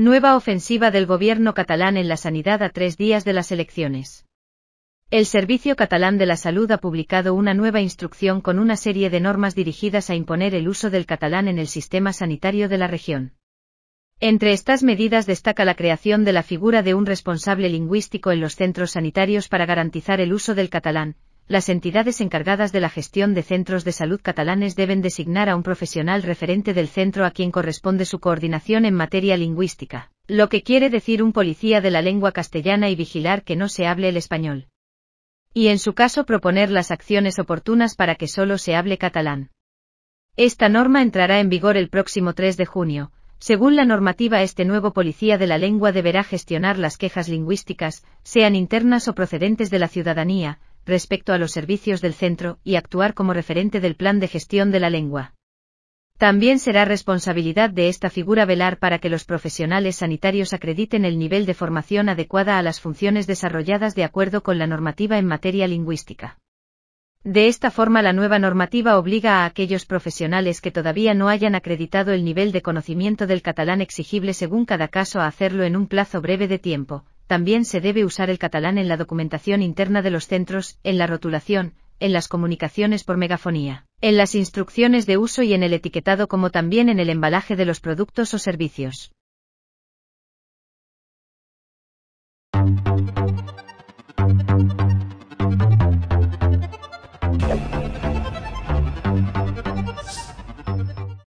Nueva ofensiva del gobierno catalán en la sanidad a tres días de las elecciones. El Servicio Catalán de la Salud ha publicado una nueva instrucción con una serie de normas dirigidas a imponer el uso del catalán en el sistema sanitario de la región. Entre estas medidas destaca la creación de la figura de un responsable lingüístico en los centros sanitarios para garantizar el uso del catalán, las entidades encargadas de la gestión de centros de salud catalanes deben designar a un profesional referente del centro a quien corresponde su coordinación en materia lingüística, lo que quiere decir un policía de la lengua castellana y vigilar que no se hable el español. Y en su caso proponer las acciones oportunas para que solo se hable catalán. Esta norma entrará en vigor el próximo 3 de junio, según la normativa, este nuevo policía de la lengua deberá gestionar las quejas lingüísticas, sean internas o procedentes de la ciudadanía, respecto a los servicios del centro y actuar como referente del plan de gestión de la lengua. También será responsabilidad de esta figura velar para que los profesionales sanitarios acrediten el nivel de formación adecuada a las funciones desarrolladas de acuerdo con la normativa en materia lingüística. De esta forma la nueva normativa obliga a aquellos profesionales que todavía no hayan acreditado el nivel de conocimiento del catalán exigible según cada caso a hacerlo en un plazo breve de tiempo, también se debe usar el catalán en la documentación interna de los centros, en la rotulación, en las comunicaciones por megafonía, en las instrucciones de uso y en el etiquetado como también en el embalaje de los productos o servicios.